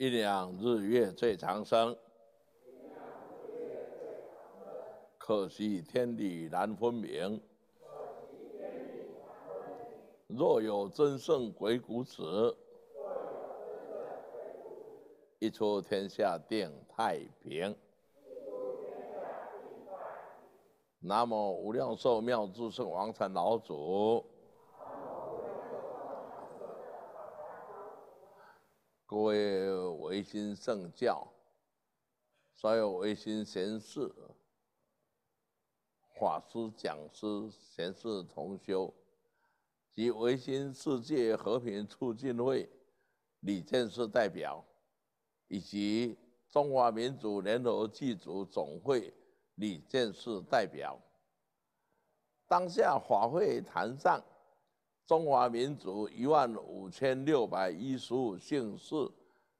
一两日月最长生，可惜天地难分明。若有真圣鬼谷子，一出天下定太平。南无无量寿妙智圣王禅老祖。各位唯心圣教、所有唯心贤士、法师、讲师、贤士同修，及唯心世界和平促进会李建士代表，以及中华民族联合祭祖总会李建士代表，当下法会坛上。中华民族一万五千六百一十五姓氏，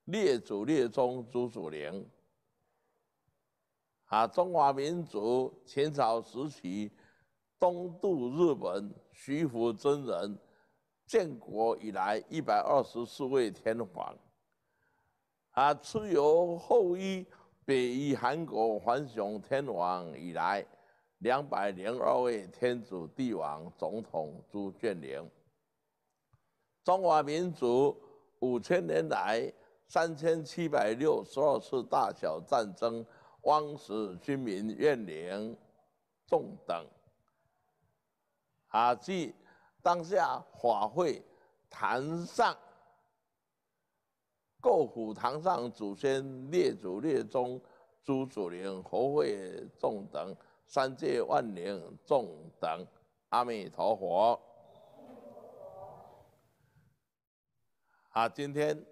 列祖列宗祖祖灵。啊，中华民族秦朝时期东渡日本徐福真人，建国以来一百二十四位天皇。啊，蚩尤后裔北移韩国桓雄天王以来两百零二位天主帝王总统朱建灵。中华民族五千年来，三千七百六十二次大小战争，汪死军民怨灵重等，啊！即当下法会坛上，告府堂上祖先列祖列宗诸祖灵佛会众等三界万灵众等，阿弥陀佛。啊，今天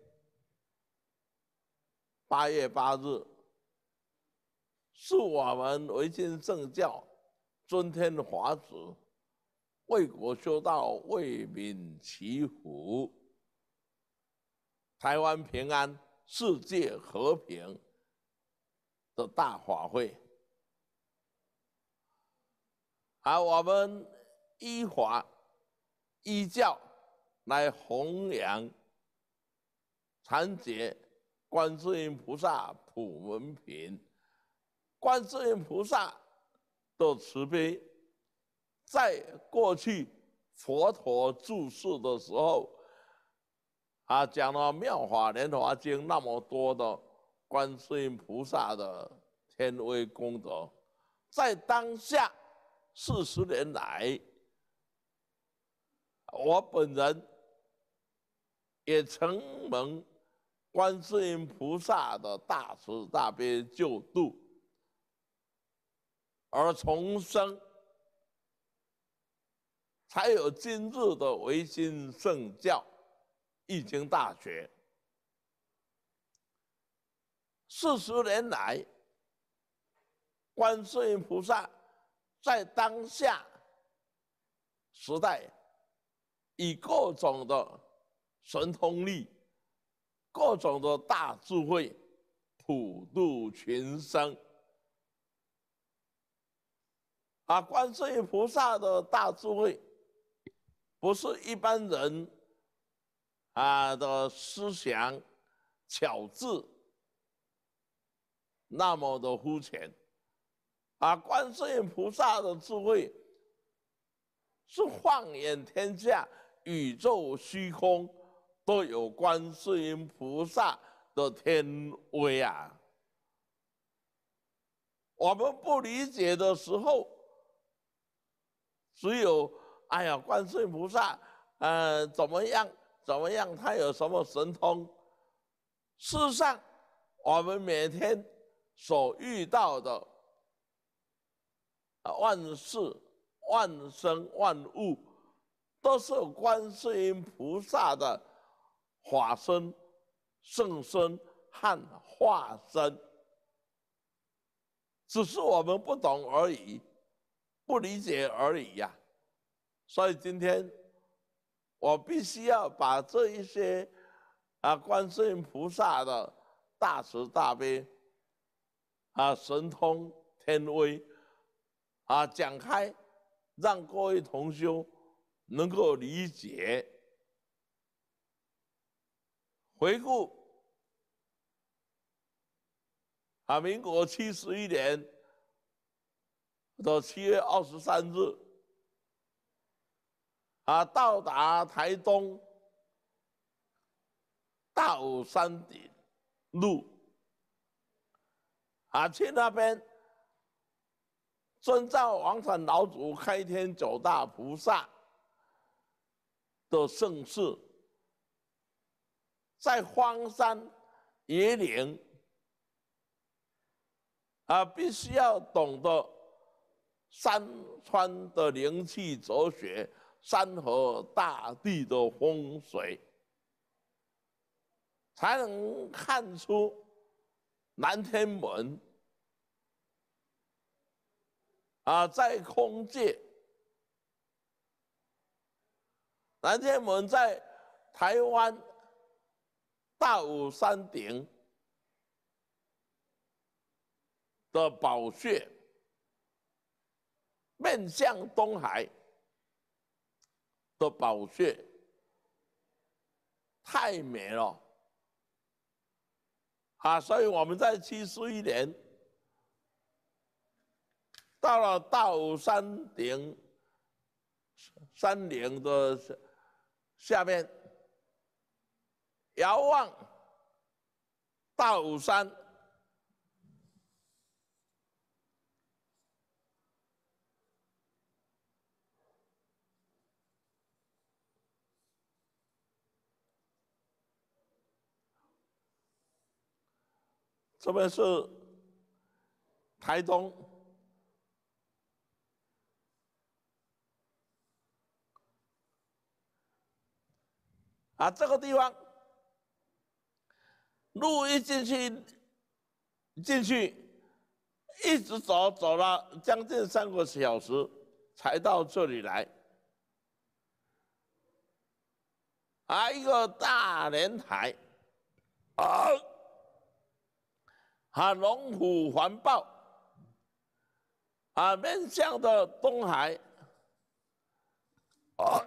八月八日，是我们维新圣教尊天华祖、为国修道、为民祈福、台湾平安、世界和平的大法会。啊，我们依法依教来弘扬。常解观世音菩萨普门品，观世音菩萨的慈悲，在过去佛陀住世的时候，啊讲了《妙法莲华经》那么多的观世音菩萨的天威功德，在当下四十年来，我本人也承蒙。观世音菩萨的大慈大悲救度，而重生，才有今日的唯心圣教《易经大学》。四十年来，观世音菩萨在当下时代，以各种的神通力。各种的大智慧，普度群生。啊，观世音菩萨的大智慧，不是一般人啊的思想、巧智那么的肤浅。啊，观世音菩萨的智慧，是放眼天下，宇宙虚空。都有观世音菩萨的天威啊！我们不理解的时候，只有哎呀，观世音菩萨，呃，怎么样，怎么样，他有什么神通？事实上，我们每天所遇到的万事、万生、万物，都是观世音菩萨的。法身、圣身和化身，只是我们不懂而已，不理解而已呀。所以今天，我必须要把这一些啊，观世音菩萨的大慈大悲、啊神通天威，啊讲开，让各位同修能够理解。回顾，啊，民国七十一年的七月二十三日，啊，到达台东大武山顶路，啊，去那边遵照王禅老祖开天九大菩萨的盛世。在荒山野岭啊，必须要懂得山川的灵气哲学、山河大地的风水，才能看出南天门啊，在空界。南天门在台湾。大武山顶的宝穴，面向东海的宝穴，太美了啊！所以我们在七十一年到了大武山顶，山顶的下面。遥望大武山，这边是台东啊，这个地方。路一进去，进去，一直走，走了将近三个小时，才到这里来。啊，一个大莲台，啊，啊，龙虎环抱，啊，面向的东海，啊。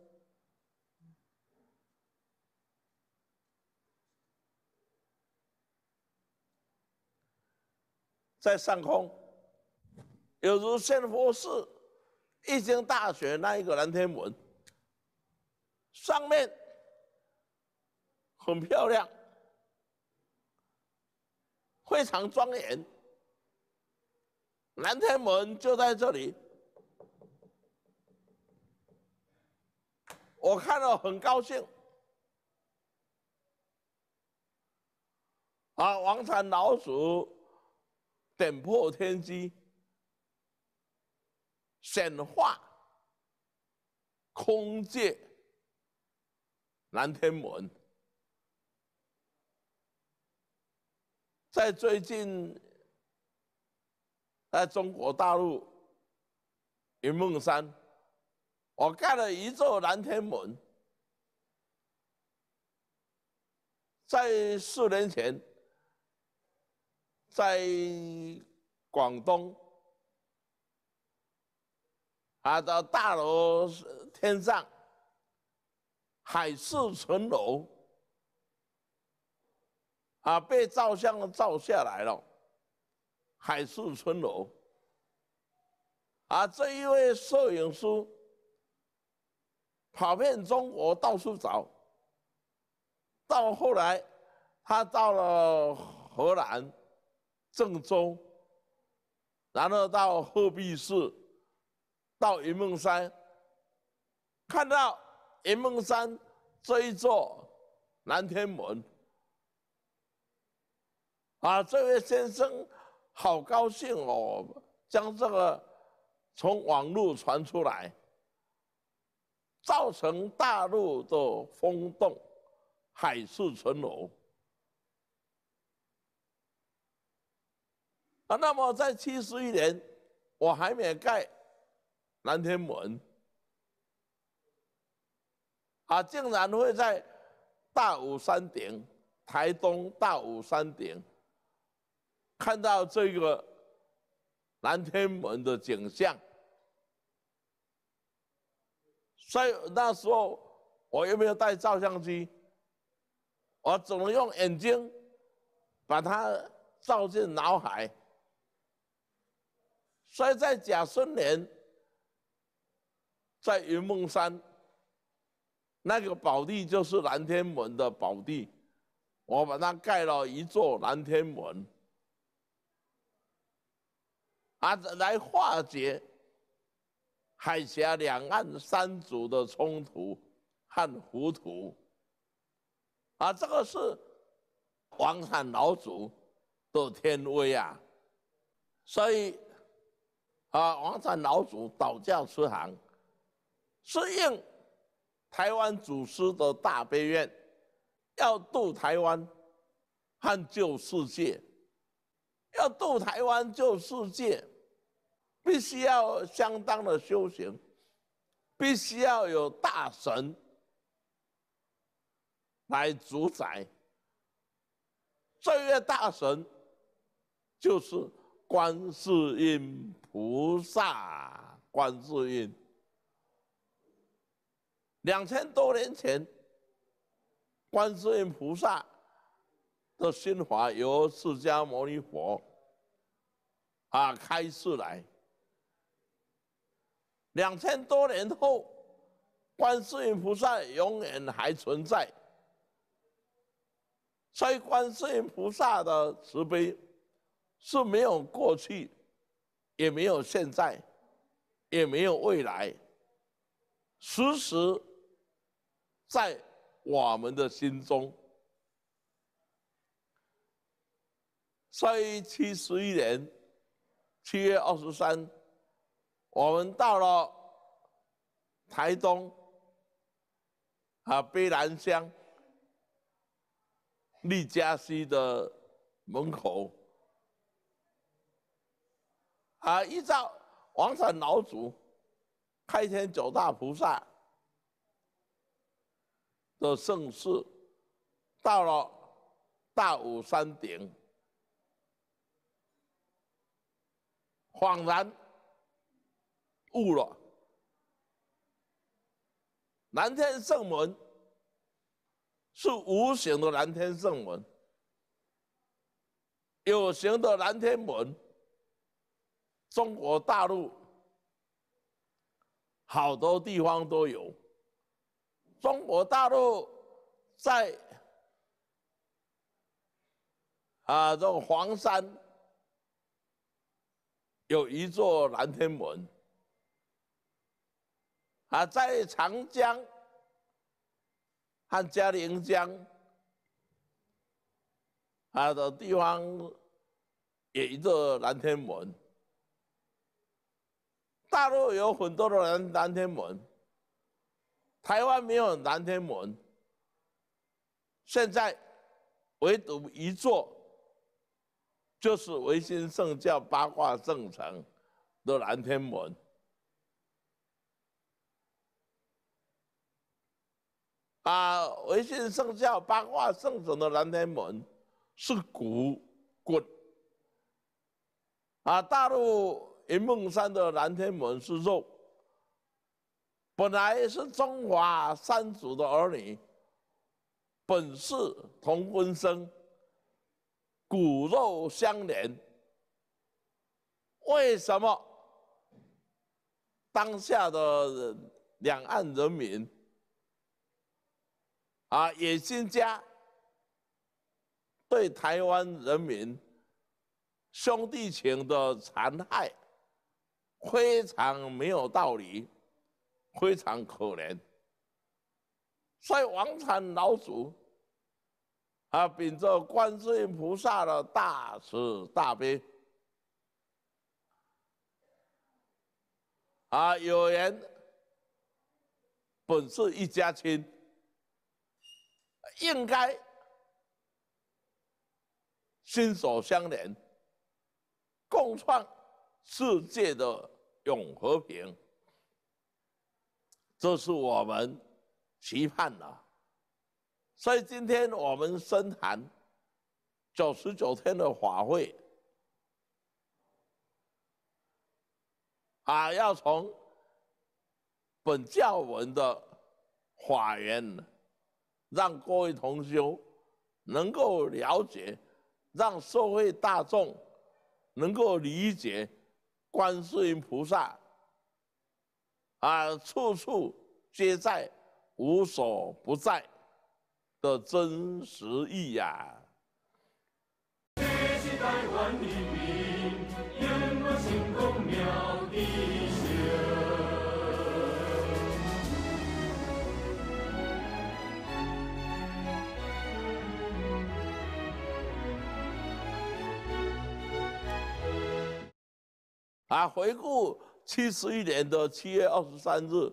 在上空，有如千佛寺、一经大学那一个蓝天门，上面很漂亮，非常庄严。蓝天门就在这里，我看了很高兴。啊，王禅老祖。点破天机，显化空界蓝天门，在最近，在中国大陆云梦山，我盖了一座蓝天门，在四年前。在广东，啊，到大楼天上，海市蜃楼，啊，被照相照下来了，海市蜃楼。啊，这一位摄影师跑遍中国，到处找。到后来，他到了荷兰。郑州，然后到鹤壁市，到云梦山，看到云梦山这一座南天门。啊，这位先生好高兴哦，将这个从网络传出来，造成大陆的风动，海市蜃楼。啊，那么在七十一年，我还没盖蓝天门，啊，竟然会在大武山顶，台东大武山顶，看到这个蓝天门的景象。所以那时候我又没有带照相机，我只能用眼睛把它照进脑海。所以在甲申年，在云梦山那个宝地，就是南天门的宝地，我把它盖了一座南天门，啊，来化解海峡两岸三族的冲突和糊涂。啊，这个是黄汉老祖的天威啊，所以。啊！王禅老祖倒驾慈航，顺应台湾祖师的大悲愿，要渡台湾、和救世界。要渡台湾救世界，必须要相当的修行，必须要有大神来主宰。这位大神就是观世音。菩萨观世音，两千多年前，观世音菩萨的心法由释迦牟尼佛啊开示来。两千多年后，观世音菩萨永远还存在。在观世音菩萨的慈悲是没有过去。也没有现在，也没有未来，实实在我们的心中。三一七十一年七月二十三，我们到了台东啊卑南乡丽嘉西的门口。啊！依照王禅老祖开天九大菩萨的盛世，到了大武山顶，恍然悟了。南天圣门是无形的南天圣门，有形的南天门。中国大陆好多地方都有。中国大陆在啊，这黄山有一座蓝天门。啊，在长江和嘉陵江啊的地方也一座蓝天门。大陆有很多的南南天门，台湾没有南天门。现在唯独一座，就是维新圣教八卦圣城的南天门。啊，维新圣教八卦圣城的南天门是古国。啊，大陆。云梦山的南天门是肉，本来是中华三祖的儿女，本是同根生，骨肉相连。为什么当下的两岸人民啊，野心家对台湾人民兄弟情的残害？非常没有道理，非常可怜，所以王禅老祖啊，秉着观世音菩萨的大慈大悲啊，有缘本是一家亲，应该心手相连，共创世界的。永和平，这是我们期盼的。所以今天我们深谈九十九天的法会，啊，要从本教文的法源，让各位同修能够了解，让社会大众能够理解。观世音菩萨，啊，处处皆在，无所不在的真实意呀。啊！回顾七十一年的七月二十三日，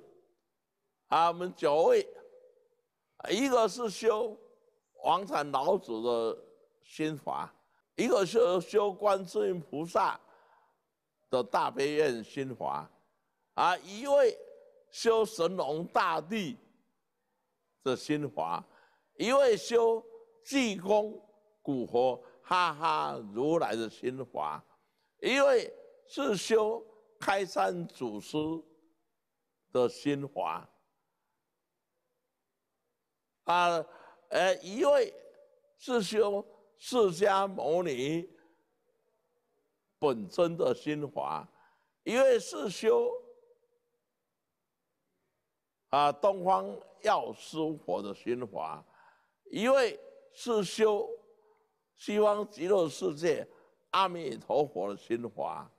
啊，我们九位，一个是修王禅老祖的心法，一个是修观世音菩萨的大悲愿心法，啊，一位修神龙大帝的心法，一位修济公古佛哈哈如来的心法，一位。是修开山祖师的心法。啊！呃，一位是修释迦牟尼本尊的心法，一位是修啊东方药师佛的心法，一位是修西方极乐世界阿弥陀佛的心法。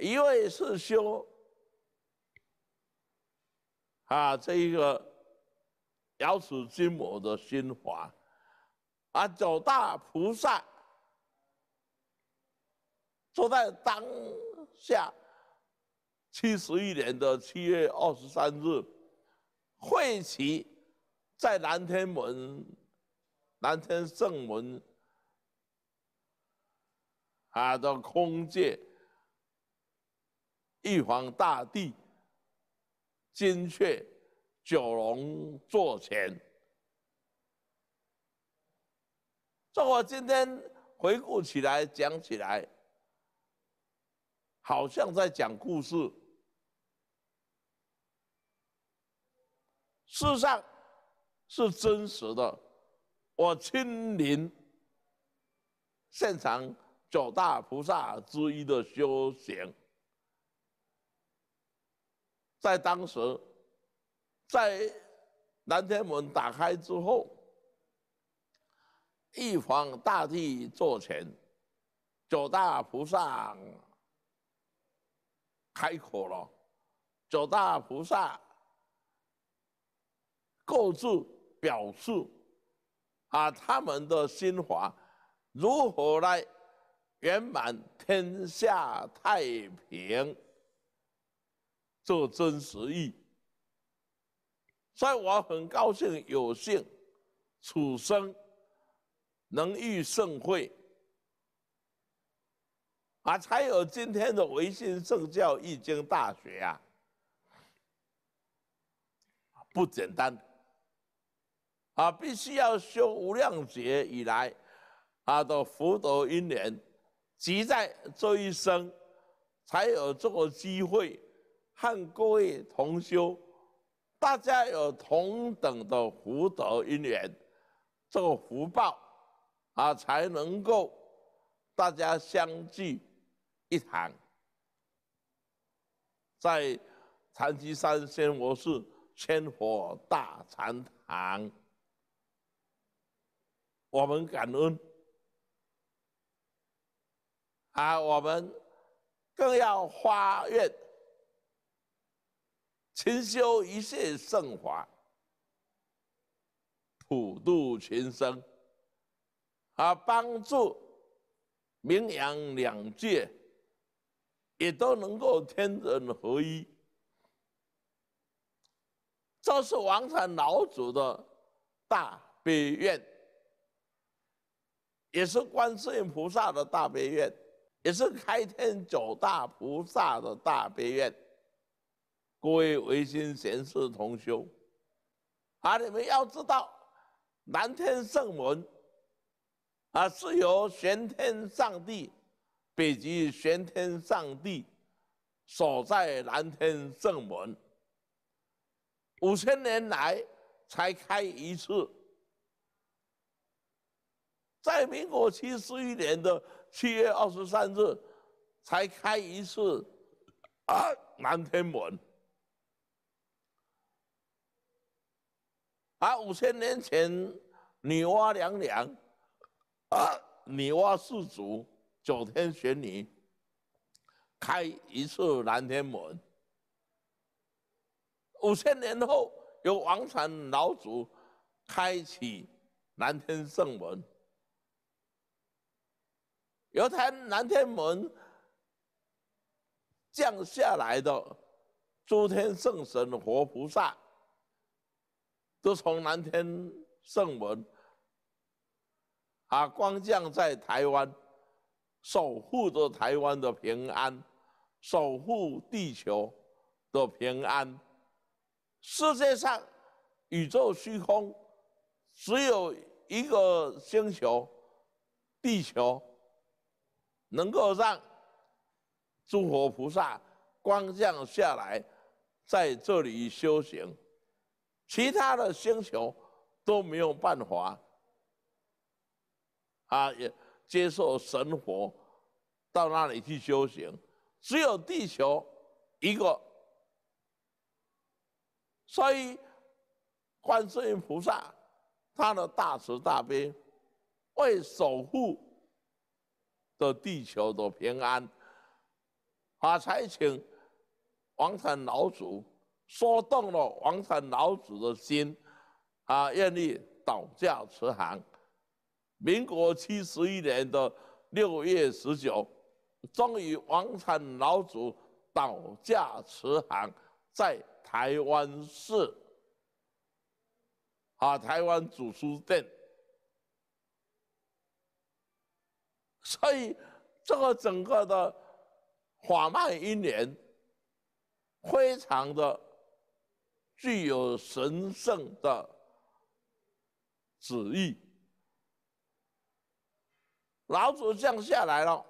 一位是修啊，这一个咬池金毛的心华啊，九大菩萨，就在当下，七十一年的七月二十三日，会齐在南天门，南天圣门，啊的空界。玉皇大帝、金阙、九龙座前，这我今天回顾起来讲起来，好像在讲故事。事实上是真实的，我亲临现场，九大菩萨之一的修行，在当时，在南天门打开之后，一皇大帝坐前，九大菩萨开口了，九大菩萨各自表述啊他们的心法，如何来圆满天下太平。做真实所在我很高兴，有幸，出生，能遇盛会，啊，才有今天的维新圣教易经大学啊，不简单，啊，必须要修无量劫以来，啊的福德因缘，即在这一生，才有这个机会。和各位同修，大家有同等的福德因缘，这个福报啊，才能够大家相聚一堂，在禅机三仙佛寺千佛大禅堂。我们感恩啊，我们更要发愿。勤修一切圣法，普渡群生，啊，帮助名扬两界，也都能够天人合一。这是王禅老祖的大悲愿，也是观世音菩萨的大悲愿，也是开天九大菩萨的大悲愿。各位唯心贤士同修，啊！你们要知道，南天圣门，啊是由玄天上帝、北极玄天上帝所在南天圣门，五千年来才开一次，在民国七十一年的七月二十三日才开一次，啊！南天门。啊，五千年前，女娲娘娘，啊，女娲氏族，九天玄女开一次南天门。五千年后，由王禅老祖开启南天圣门。由他南天门降下来的诸天圣神、活菩萨。都从蓝天圣门啊，光降在台湾，守护着台湾的平安，守护地球的平安。世界上宇宙虚空，只有一个星球，地球，能够让诸佛菩萨光降下来，在这里修行。其他的星球都没有办法啊，也接受神佛到那里去修行，只有地球一个。所以观世音菩萨他的大慈大悲，为守护的地球的平安，啊才请王禅老祖。说动了王禅老子的心，啊，愿意倒驾慈航。民国七十一年的六月十九，终于王禅老祖倒驾慈航，在台湾市，啊，台湾主书店。所以这个整个的缓慢一年，非常的。具有神圣的旨意，老子降下来了，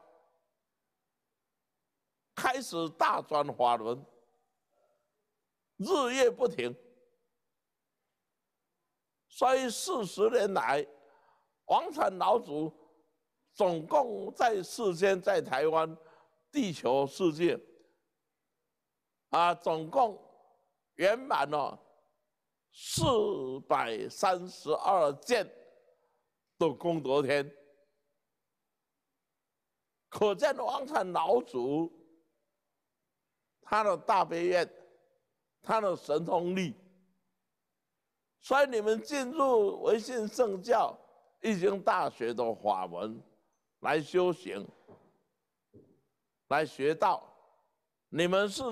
开始大转法轮，日夜不停。所以四十年来，王禅老祖总共在世间，在台湾，地球世界，啊，总共。圆满了四百三十二件的功德天，可见王禅老祖他的大悲愿，他的神通力，所以你们进入唯信圣教《易经大学》的法门来修行，来学道，你们是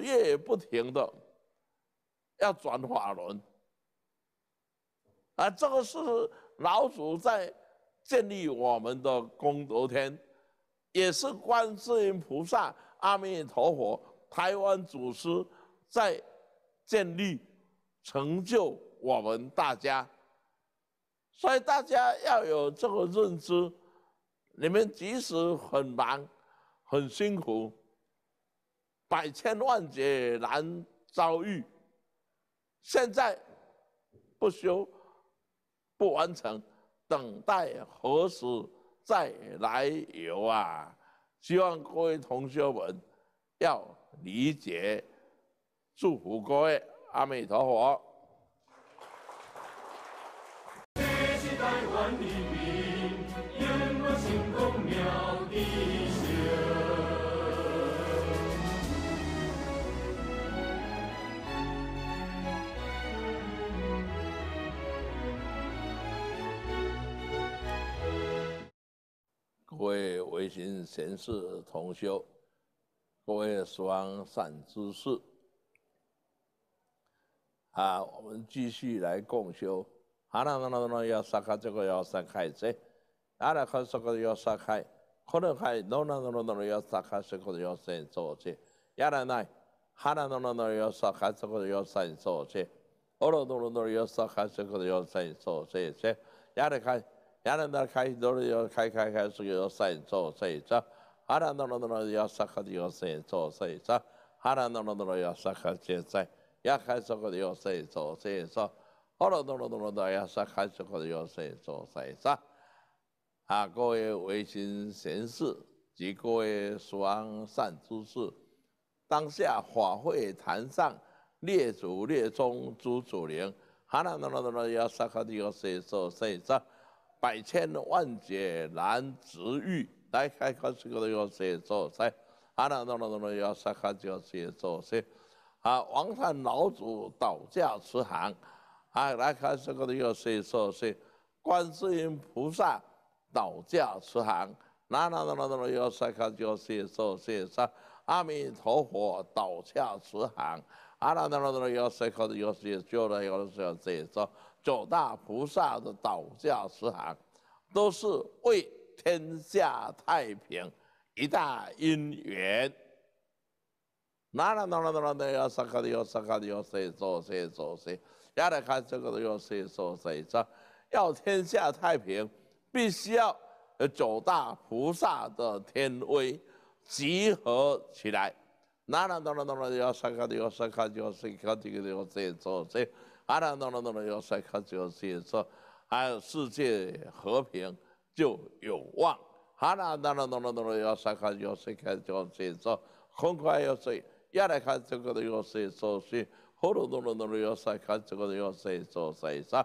日夜不停的。要转法轮，啊，这个是老祖在建立我们的功德天，也是观世音菩萨、阿弥陀佛、台湾祖师在建立、成就我们大家，所以大家要有这个认知。你们即使很忙、很辛苦，百千万劫难遭遇。现在不修不完成，等待何时再来游啊？希望各位同学们要理解，祝福各位，阿弥陀佛。各位唯心闲事同修，各位亡善知识，啊，我们继续来共修。哈那那那那要撒开这个要撒开些，阿拉看这个要撒开，可能开。那那那那那要撒开这个要先收些，要来拿。哈那那那那要撒开这个要先收些，我那那那要撒开这个要先收些些。阿拉看。耶难得开度了，开开开出个要塞，造塞子。哈啦那罗那罗耶萨卡帝要塞，造塞子。哈啦那罗那罗耶萨卡帝要塞，耶开出个要塞，造塞子。哈啦那罗那罗那耶萨卡出个要塞，造塞子。啊，各位微行贤士及各位善善诸士，当下法会坛上列祖列宗诸祖灵，哈啦那罗那罗耶萨卡帝要塞，造塞子。百千万劫难遭遇，来看这个要写作说，啊那那那那要说卡就要写作说，啊，王禅老祖倒驾慈航，啊来看这个要写作说，观世音菩萨倒驾慈航，那那那那那要说卡就要作说说，阿弥陀佛倒驾慈航，啊那啦啦啦要说开就要解说说。九大菩萨的倒教师行，都是为天下太平一大因缘。哪哪哪哪哪哪的有啥个的有啥个的有谁做谁做谁？要来看这个有谁做谁？要天下太平，必须要九大菩萨的天威集合起来。哪哪哪哪哪哪的有啥个的有啥个的有谁做谁？哈啦，no no no no，要塞卡就要建设，啊，世界和平就有望。哈啦，no no no no no 要塞卡就要建设，很快要塞，要来开这个要塞设，是，哈啦，no n 要塞卡这个要塞设，建设，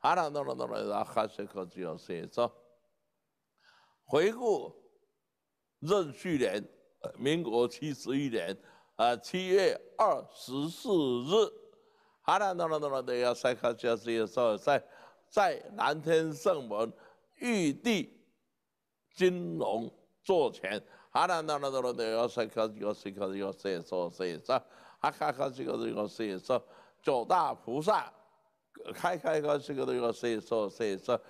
哈啦那 o 那 o 要哈塞卡就要建设。回顾，任续年，民国七十一年，啊，七月二十四日。哈啦啦啦啦啦！对呀，三颗、四颗、五颗、在在蓝天圣门玉帝金龙座前，哈啦啦啦啦啦！对呀，三颗、四颗、五颗、六颗、七颗、八颗、九颗、十颗。九大菩萨开开开！对呀，三颗、四颗、五颗、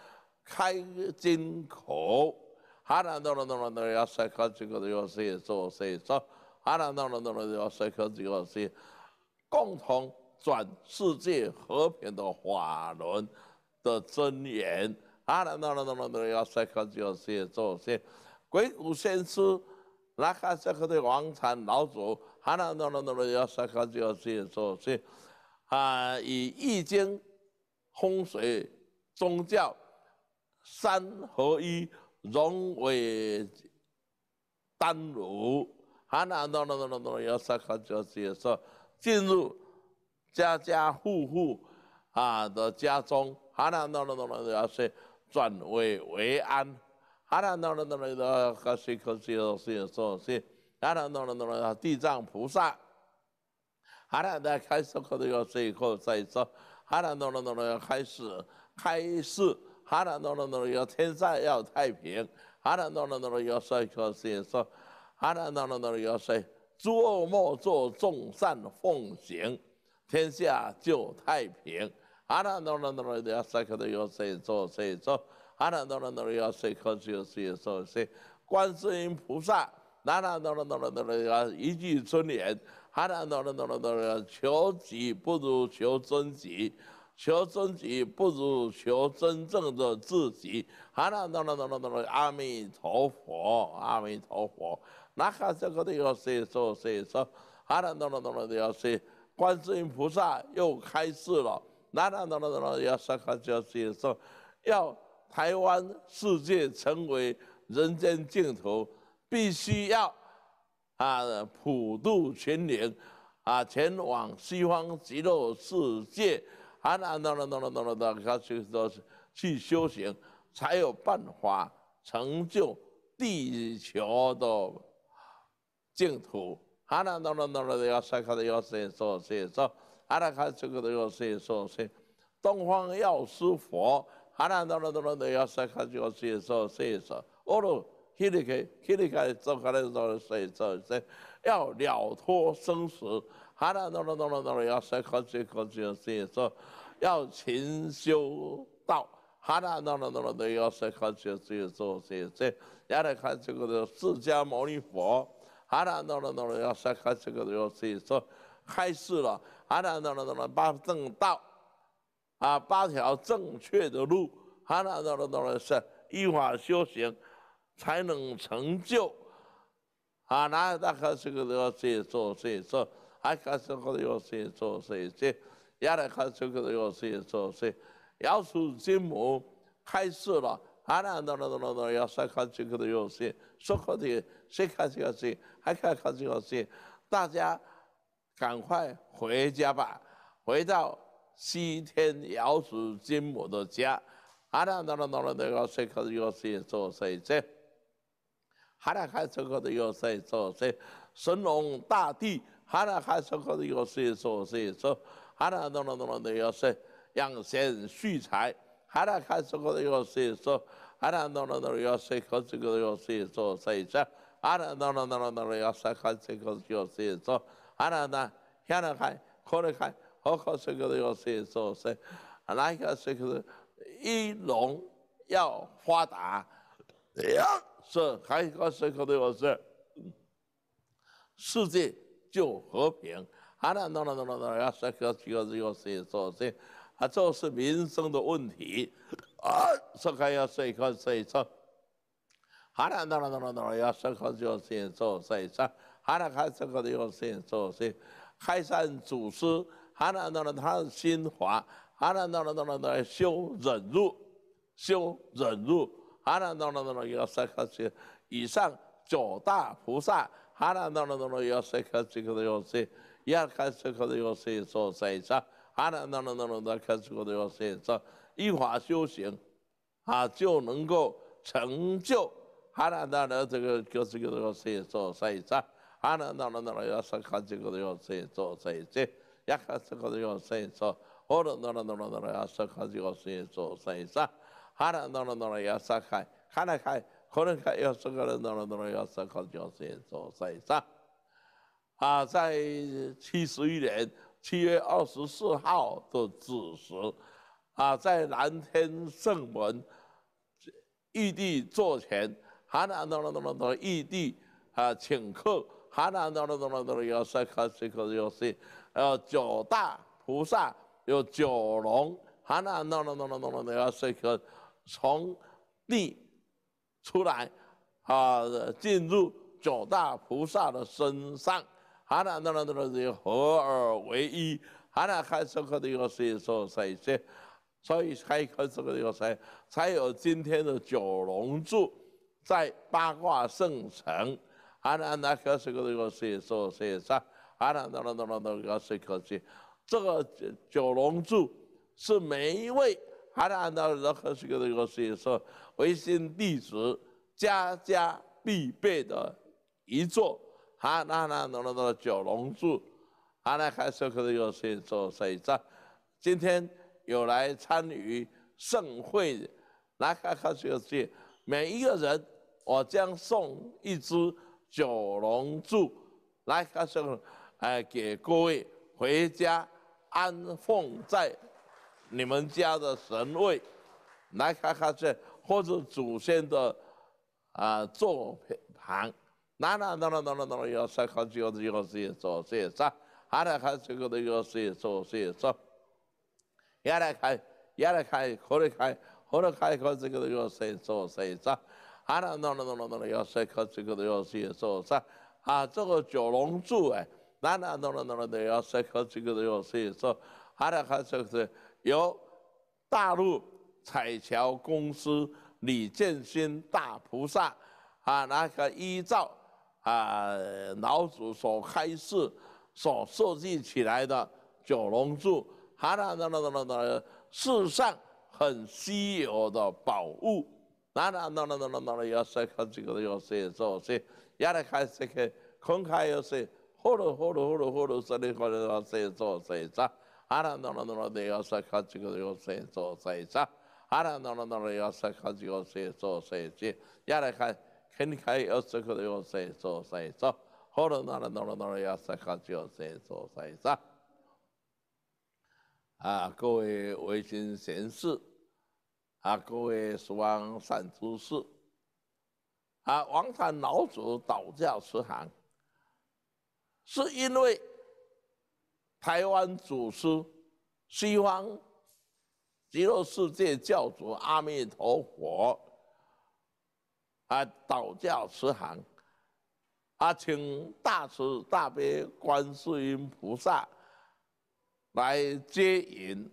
开金口，哈啦啦啦啦啦！对呀，三颗、四颗、五颗、六颗、七哈啦啦啦啦啦！对呀，三颗、四颗、共同。转世界和平的法轮的真言，啊，啦啦啦啦啦，要时刻就要写作些。鬼谷先师，拉开时刻的王禅老祖，要就要写作些。啊，以易经、风水、宗教三合一融为丹炉，啊，啦啦啦啦要时刻就要写作进入。家家户户啊的家中，哈啦诺了诺了要说转危为安，哈啦诺了诺了又喝水喝水喝水说，哈啦诺了诺了地藏菩萨，哈啦再开始喝水喝水喝再说，哈啦诺了诺了要开始开始，哈啦诺了诺了要天下要太平，哈啦诺了诺了又喝水喝水说，哈啦诺了诺了又说诸恶莫作众善奉行。天下就太平。哈那哆啦哆啦，要谁说谁说？哈啦那啦那啦，谁喝谁喝谁说谁？观世音菩萨，那那那那那那哆一句尊言。哈那那那那那哆求己不如求真己，求真己不如求真正的自己。哈那那那那那哆阿弥陀佛，阿弥陀佛。那哈这个要谁说谁说？哈那哆那哆啦，要谁？观世音菩萨又开示了：“哪哪哪哪哪哪，要上台就要接受，要台湾世界成为人间净土，必须要啊普渡群灵，啊前往西方极乐世界，哪哪哪哪哪哪哪哪，要去说去修行，才有办法成就地球的净土。”哈啦哆罗哆罗哆，要三颗的要三说说说，阿拉看这个的要三说说说。东方药师佛，哈啦哆罗哆罗哆，要三颗就三说说说。哦喽，希利卡希利卡，做过来做说说说，要了脱生死，哈啦哆罗哆罗哆罗，要三颗就三说说说。要勤修道，哈啦哆罗哆罗哆，要三颗就三说说说。阿拉看这个的释迦牟尼佛。啊！那那那那，要开这个要谁说开始了啊！那那那那，八正道啊，八条正确的路啊！那那那那，是依法修行才能成就啊！那这个都要己做己做？还要这个要己做己做？要来开这个要己做己，要出金母开始了。哈啦哆啦哆啦哆，要烧烤这个的谁开这个水，还开烤这个水，大家赶快回家吧，回到西天瑶池金母的家，哈啦哆啦哆啦哆，那个水烤的药水做水做，哈啦开烧烤的药水做水神龙大帝哈啦开烧烤的药水做水做，哈啦哆啦哆啦哆，那个养神续财。阿拉看这个东西，所以阿拉那那那那要思考这个东西，所以才阿拉那那那那要思考这个东西，所以阿拉那现在看，可能看好好思考这个东西，所以哪一个世界一荣要发达，是还一个世界要世界就和平，阿拉那那那那要思考这个东西，所以。啊，这是民生的问题啊！这个要说？哈要这个就先做，这个要先做，开山祖师，他修忍辱，修忍辱，要以上九大菩萨，要这个要这个做，哈喇达罗达罗达开始过的有圣者依法修行，啊就能够成就哈喇达罗这个教主教主圣者圣者哈喇达罗达罗要修开始过的有圣者圣者要开始过的有圣者哈喇达罗达罗达罗要修开始过的有圣者圣者哈喇达罗达罗要修开开开可能开要修过的达罗达罗要修开始过的有圣者圣者啊在七十一年。七月二十四号的子时，啊，在南天圣门，玉帝座前，哈那那那那那玉帝啊请客，哈那那那那那有谁可谁可有谁，呃，九大菩萨，有九龙，哈那那那那那那有谁可，从地出来，啊，进入九大菩萨的身上。哈啦那那那那的何为一，哈啦开说可的个说说说一些，所以开开可可的个说，才有今天的九龙柱，在八卦圣城。哈啦那可说可的个说说说啥？哈啦那那那那那个是可说，这个九龙柱是每一位哈啦那那那可说可的个说微信弟子家家必备的一座。啊，那那那那那九龙柱，啊，那看，说可以有谁做谁在。今天有来参与盛会，来看看就界，每一个人，我将送一支九龙柱，来看个，哎，给各位回家安奉在你们家的神位，来看看这或者祖先的啊品旁。哪哪哪哪哪哪要十好几个东西做噻？啥？还来还这个东西做噻？啥？也来开，也来开，或者开，或者开，搞这个东西做噻？啥？哪哪哪哪哪要十好几个东西做？啥？啊，这个九龙柱哎，哪哪哪哪哪要十好几个东西做？啥？来还这个有大陆彩桥公司李建新大菩萨啊？那个依照。啊，老祖所开示、所设计起来的九龙柱，哈啦那那那那那世上很稀有的宝物，要这个要来开这个公开要要做哈啦要这个要做哈啦要这个要做来开。肯开阿萨克的做僧，做，罪者，何了哪？了人了要萨克就要僧，做罪做。啊，各位唯心贤士，啊，各位十王善知识，啊，王禅老祖倒教慈航，是因为台湾祖师西方极乐世界教主阿弥陀佛。啊，道教慈航，啊，请大慈大悲观世音菩萨来接引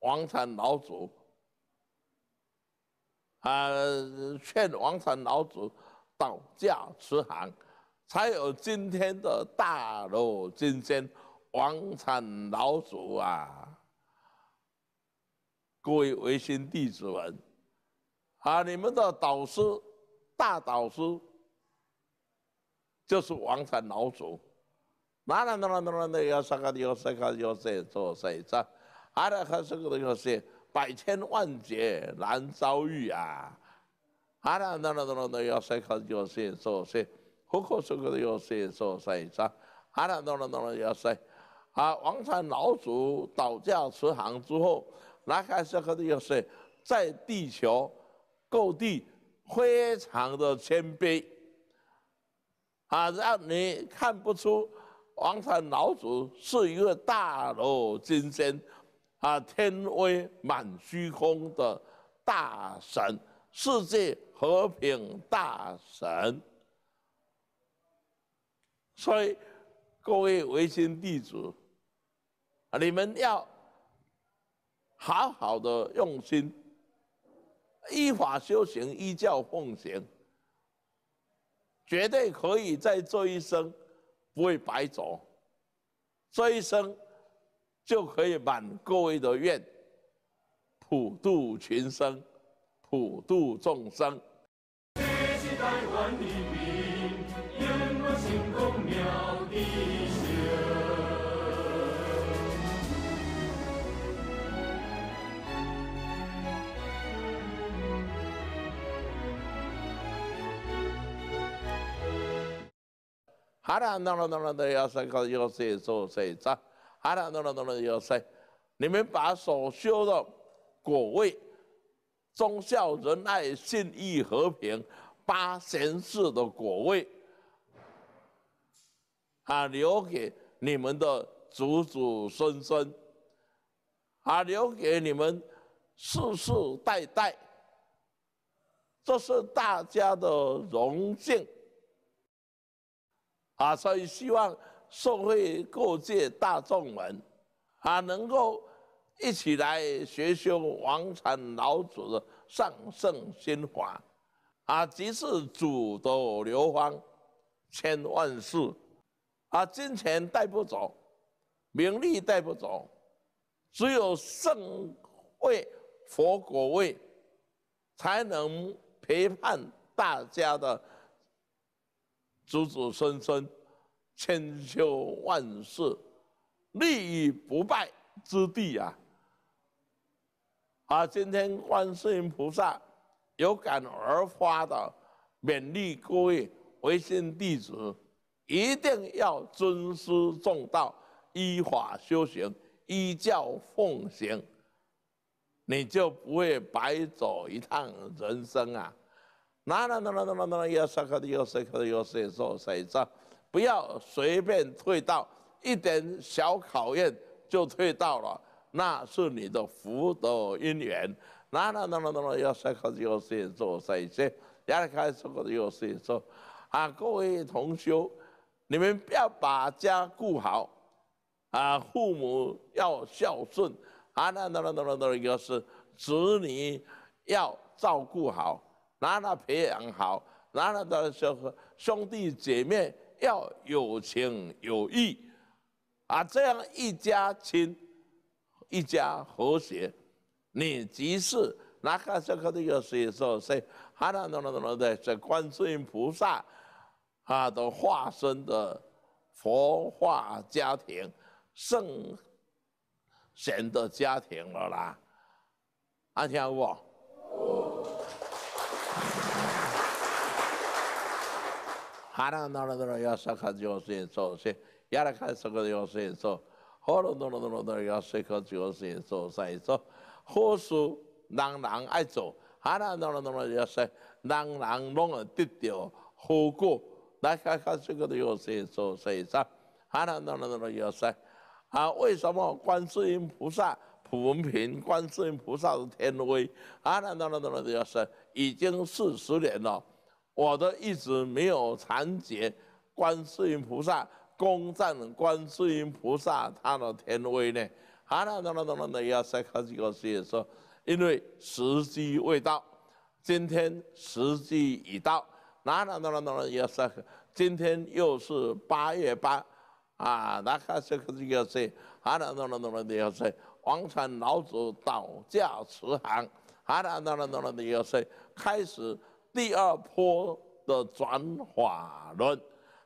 王禅老祖。啊，劝王禅老祖道教慈航，才有今天的大罗金仙王禅老祖啊！各位维新弟子们。啊！你们的导师，大导师，就是王禅老祖。哪哪哪哪哪哪？那个啥个？那啥个？那谁？做谁啥？啊！拉个什个？要谁？百千万劫难遭遇啊！阿拉哪哪哪那个啥个？要谁？做谁？何何什个？那谁？做谁啥？啊！哪哪哪哪？那个谁？啊！王禅老祖道教慈航之后，哪还是个那谁？在地球。各地非常的谦卑，啊，让你看不出王禅老祖是一个大罗金仙，啊，天威满虚空的大神，世界和平大神。所以各位维新弟子，啊，你们要好好的用心。依法修行，依教奉行，绝对可以在这一生不会白走，这一生就可以满各位的愿，普度群生，普度众生。哈啦啦啦啦啦！要生要生，造生造，哈啦啦啦啦啦！要生，你们把所修的果位，忠孝仁爱信义和平八贤士的果位，啊，留给你们的祖祖孙孙，啊，留给你们世世代代，这是大家的荣幸。啊，所以希望社会各界大众们，啊，能够一起来学修王禅老祖的上圣心法，啊，即是祖的流芳，千万世，啊，金钱带不走，名利带不走，只有圣位佛果位，才能陪伴大家的。子子孙孙，千秋万世，立于不败之地啊！啊，今天观世音菩萨有感而发的，勉励各位回信弟子，一定要尊师重道，依法修行，依教奉行，你就不会白走一趟人生啊！哪哪哪哪哪哪哪要上课的要上课的要谁做谁做，不要随便退道，一点小考验就退道了，那是你的福德因缘。哪哪哪哪哪哪要上课的要谁做谁做，要上课的要谁做，啊，各位同修，你们不要把家顾好，啊，父母要孝顺，啊哪哪哪哪哪哪要是子女要照顾好。拿他培养好，拿他的时候兄弟姐妹要有情有义，啊，这样一家亲，一家和谐。你即是拿个这个的个有谁说谁，哈那那那那那是观世音菩萨，啊，都化身的佛化家庭，圣贤的家庭了啦。阿听我。哈啦！哪能能有啥个众生？众生，やらかしこれの众生，众生，何ろどろどろどろ有啥个众生？众生，所以，何事？咱咱爱做，哈啦！哪能能有啥？咱咱弄个低调，后果，那啥啥子个的众生，众生，啥？哈啦！哪能能有啥？啊，为什么观世音菩萨普门品？观世音菩萨的天威，哈啦！哪能能有啥？已经四十年了。我都一直没有参见观世音菩萨，攻占观世音菩萨他的天威呢？啊啦啦啦啦啦！要再看几个字说，因为时机未到，今天时机已到。啊啦啦啦啦要说今天又是八月八，啊！那看这个字要写啊啦啦啦啦啦！要写王禅老祖道驾慈航啊啦啦啦啦啦！要写开始。第二波的转化论。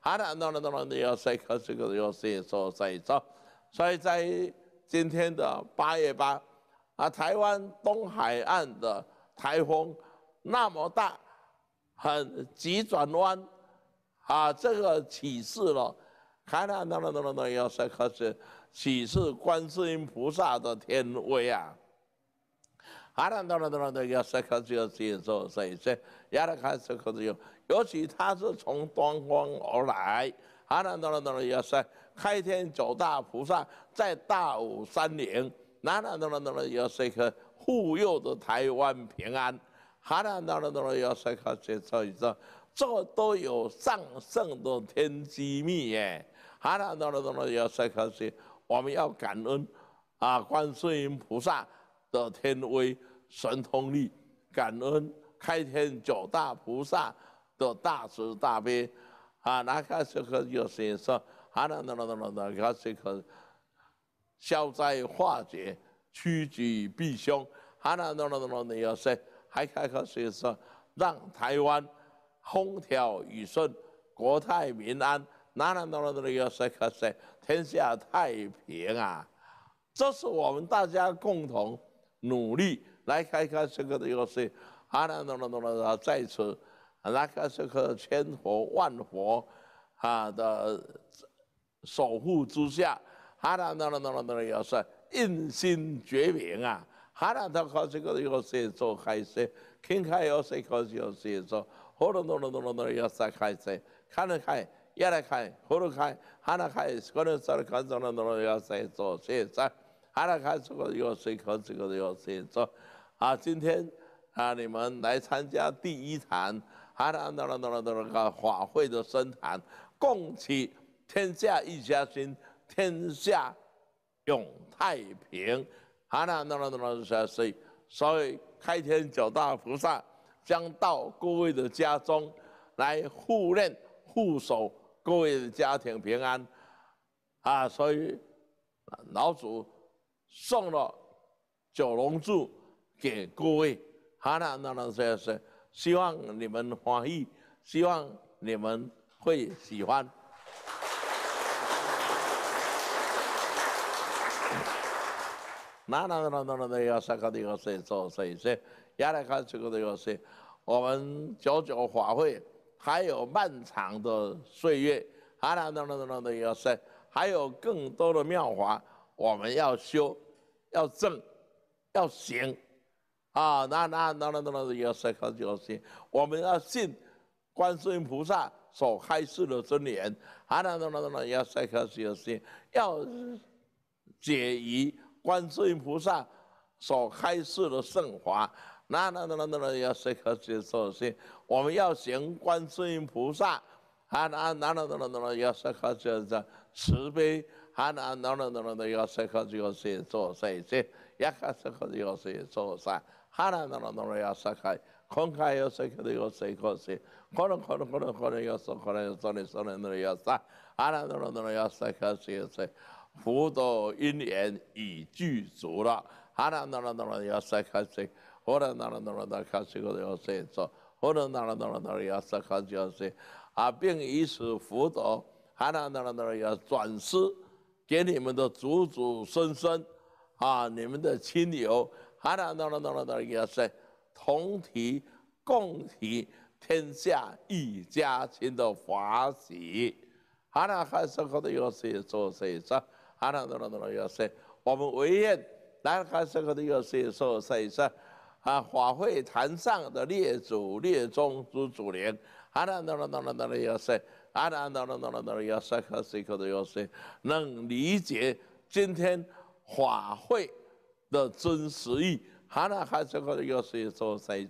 哈啦啦啦啦啦，你要 s a 这个要 s 说 s a 说，所以在今天的八月八，啊，台湾东海岸的台风那么大，很急转弯，啊，这个启示了，哈啦啦啦啦啦啦，要 say 启示观世音菩萨的天威啊。哈啦哆啦哆啦，要时刻就要遵守，所以说，亚拉卡时刻要，尤其他是从东方而来，哈兰多啦多啦，要说开天九大菩萨在大武山岭，哈啦多啦多啦，要是克护佑着台湾平安，哈啦哆啦哆啦，要克刻遵一说这都有上圣的天机密耶，哈兰多啦多啦，要时克说我们要感恩啊，观世音菩萨。的天威、神通力、感恩、开天九大菩萨的大慈大悲，啊，那个时候有可又说，哈啦那啦啦啦，开始可消灾化解、趋吉避凶，哈啦那啦啦啦，你又说，还开口说说让台湾风调雨顺、国泰民安，啦啦啦啦啦，又说可说天下太平啊，这是我们大家共同。努力来开开这个，一个是哈啦哆啦哆啦啦，来开这个千佛万佛，啊的守护之下，哈啦哆啦哆啦啦，是印心绝明啊，哈啦他靠这个，一个是做开些，开开又是靠些，又做，哆啦哆啦哆啦哆啦，又开些，看开，一来开，呼噜开，哈啦开，是个人说了干什么？要在做，哈啦开始个有谁开这个有谁做啊？今天啊，你们来参加第一坛，哈啦那啦那啦那啦个法会的升坛，共祈天下一家亲，天下永太平。哈啦那啦那啦是所以，开天九大菩萨将到各位的家中来护念护守各位的家庭平安啊。所以老祖。送了《九龙柱》给各位，哈啦啦啦这说说，希望你们欢喜，希望你们会喜欢。哈啦啦啦啦啦啦！那个谁，那个谁，做谁谁，也来看这个那个谁。我们九九华会还有漫长的岁月，哈啦啦啦啦啦要谁？还有更多的妙法，我们要修。要正，要行，啊，那那那那那要时刻就行。我们要信观世音菩萨所开示的真言，啊那那那那那要时刻就行，要解疑观世音菩萨所开示的圣华，那那那那那要时就要信，我们要行观世音菩萨，啊那那那那那要时刻要的慈悲。哈啦那罗那罗亚萨卡吉亚萨耶索萨耶，耶卡萨卡吉亚萨耶索萨，哈啦那罗那罗亚萨卡，今回亚萨吉亚萨吉亚萨，科罗科罗科罗科罗亚萨科罗亚索尼索尼那罗亚萨，哈啦那罗那罗亚萨卡西耶西，辅导因缘已具足了，哈啦那罗那罗亚萨卡西，霍罗那罗那罗达卡西吉亚萨耶索，霍罗那罗那罗那罗亚萨卡吉亚萨，阿并以此辅导哈啦那罗那罗亚转世。给你们的祖祖孙孙，啊，你们的亲友，哈啦啦啦啦啦啦，要谁同体共体天下一家亲的法喜，哈啦还是觉得要谁说谁说，哈啦啦啦啦啦要谁？我们唯愿，来还是觉得要谁说谁说，啊，法会坛上的列祖列宗诸祖灵，哈啦啦啦啦啦啦要谁？啊啦啊啦啦啦啦要塞克塞克的要塞，能理解今天法会的真实意。啊啦哈这个要塞做塞一，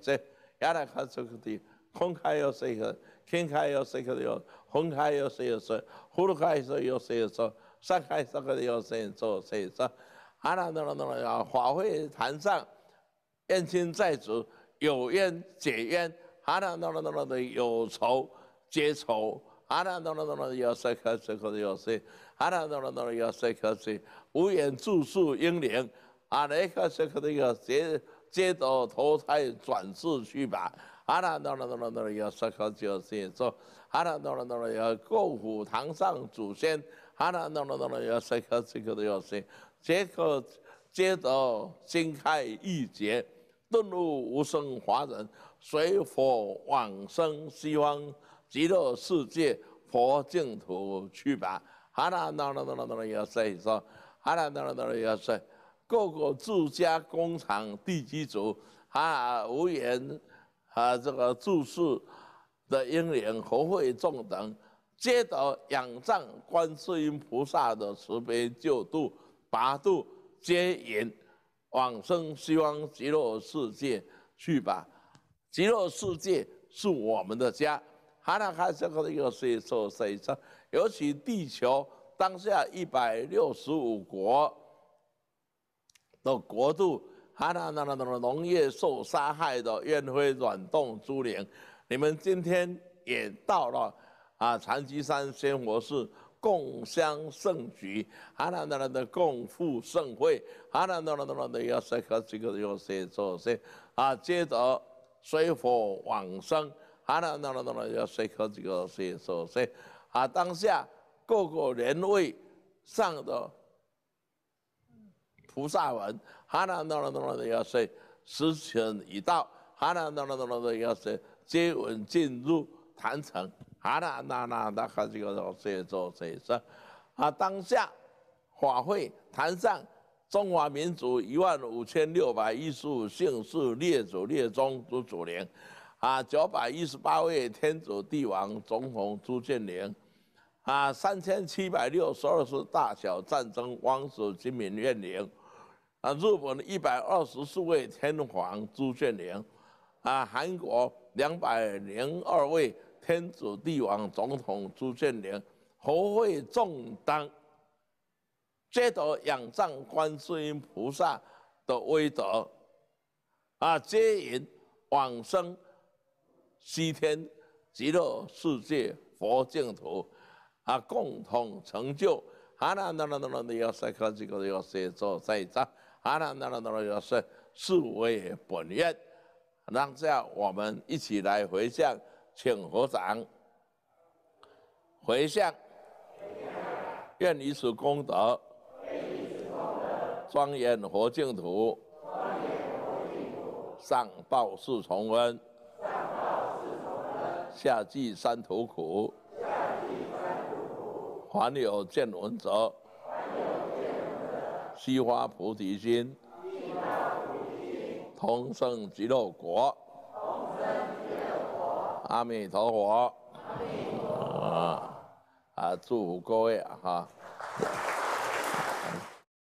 啊啦哈这个的公开要塞一个，开要塞一个要，公开要塞要塞，呼噜开塞要塞要塞，塞开塞个要塞做塞一。啊啦啦啦啦啦！法会坛上冤亲债主有冤解冤，啊啦啦啦啦啦的有仇解仇。阿啦哆啦哆啦哆啦，要十颗，要十。阿啦啦哆啦哆啦，要十颗，无缘住宿英灵，阿咧卡十颗的要接，接到投胎转世去吧。阿啦哆啦哆啦哆啦，要十颗，要十。说阿啦哆啦哆啦要供奉堂上祖先，阿啦哆啦哆啦要十颗，这的要十。接个接到心开意解，顿悟无生华忍，随佛往生西方。极乐世界，佛净土去吧！哈啦啦啦啦啦啦！要塞说，哈啦啦啦啦啦！要塞，各个住家、工厂、地基主，哈无言和这个住宿的英灵、和会众等，皆得仰仗观世音菩萨的慈悲救度，八度接引往生西方极乐世界去吧。极乐世界是我们的家。哈那哈，这个的要水受水灾，尤其地球当下一百六十五国的国度，哈那那那那农业受伤害的，愿会软冻珠帘。你们今天也到了啊，长吉山仙佛寺共襄盛举，哈那那那的共赴盛会，哈那那那那那要水可水可要谁做谁啊，接着水火往生。哈啦啦啦啦啦！要随口几个随说随，啊当下各个人为上的菩萨文，哈啦啦啦啦啦！要随时辰已到，哈啦啦啦啦啦！要随接吻进入坛城，哈啦那那那哈几个要随说随说，啊当下法会坛上中华民族一万五千六百一十五姓氏列祖列宗都祖灵。啊，九百一十八位天主、帝王总统朱建宁，啊，三千七百六十二次大小战争王子、金明怨灵，啊，日本一百二十四位天皇朱建宁，啊，韩国两百零二位天主、帝王总统朱建宁，何谓重担？皆得仰仗观世音菩萨的威德，啊，皆引往生。西天极乐世界佛净土，啊，共同成就。哈啦啦啦啦那你要塞克这个，要写作在唱。哈啦啦啦啦啦！要塞四为本愿。那这样，我们一起来回向，请合掌。回向。愿以此功德。庄严佛净土。上报四重恩。夏季三头苦还有见闻者西发菩提心同生极乐国阿弥陀佛啊啊祝福各位哈